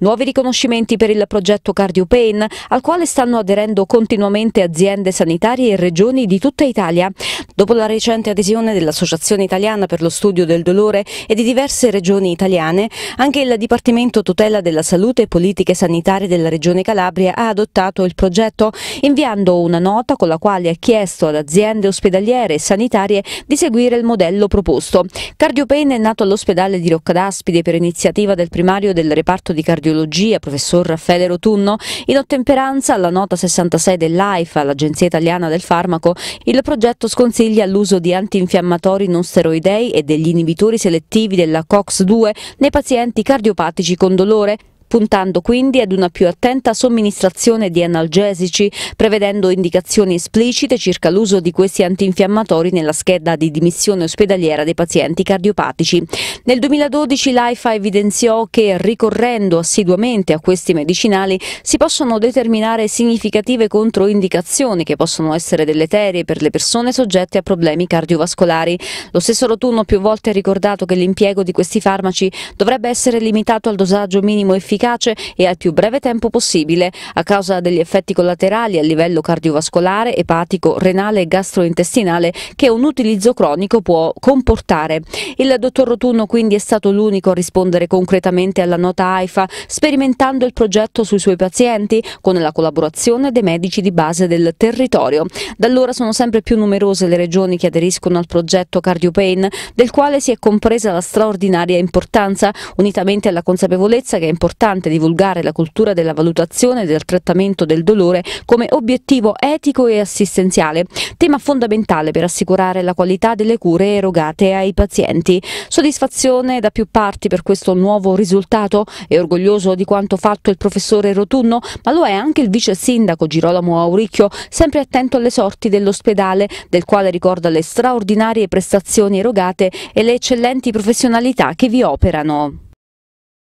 Nuovi riconoscimenti per il progetto CardioPain, al quale stanno aderendo continuamente aziende sanitarie e regioni di tutta Italia. Dopo la recente adesione dell'Associazione Italiana per lo Studio del Dolore e di diverse regioni italiane, anche il Dipartimento Tutela della Salute e Politiche Sanitarie della Regione Calabria ha adottato il progetto, inviando una nota con la quale ha chiesto ad aziende ospedaliere e sanitarie di seguire il modello proposto. CardioPain è nato all'ospedale di Roccadaspide per iniziativa del primario del reparto di cardiologia cardiologia, professor Raffaele Rotunno, in ottemperanza alla nota 66 dell'AIFA, l'Agenzia Italiana del Farmaco, il progetto sconsiglia l'uso di antinfiammatori non steroidei e degli inibitori selettivi della COX-2 nei pazienti cardiopatici con dolore, puntando quindi ad una più attenta somministrazione di analgesici, prevedendo indicazioni esplicite circa l'uso di questi antinfiammatori nella scheda di dimissione ospedaliera dei pazienti cardiopatici. Nel 2012 l'AIFA evidenziò che ricorrendo assiduamente a questi medicinali si possono determinare significative controindicazioni che possono essere deleterie per le persone soggette a problemi cardiovascolari. Lo stesso Rotunno più volte ha ricordato che l'impiego di questi farmaci dovrebbe essere limitato al dosaggio minimo efficace efficace e al più breve tempo possibile a causa degli effetti collaterali a livello cardiovascolare, epatico, renale e gastrointestinale che un utilizzo cronico può comportare. Il dottor Rotunno quindi è stato l'unico a rispondere concretamente alla nota AIFA, sperimentando il progetto sui suoi pazienti con la collaborazione dei medici di base del territorio. Da allora sono sempre più numerose le regioni che aderiscono al progetto CardioPain, del quale si è compresa la straordinaria importanza, unitamente alla consapevolezza che è importante importante divulgare la cultura della valutazione e del trattamento del dolore come obiettivo etico e assistenziale, tema fondamentale per assicurare la qualità delle cure erogate ai pazienti. Soddisfazione da più parti per questo nuovo risultato? È orgoglioso di quanto fatto il professore Rotunno, ma lo è anche il vice sindaco Girolamo Auricchio, sempre attento alle sorti dell'ospedale, del quale ricorda le straordinarie prestazioni erogate e le eccellenti professionalità che vi operano.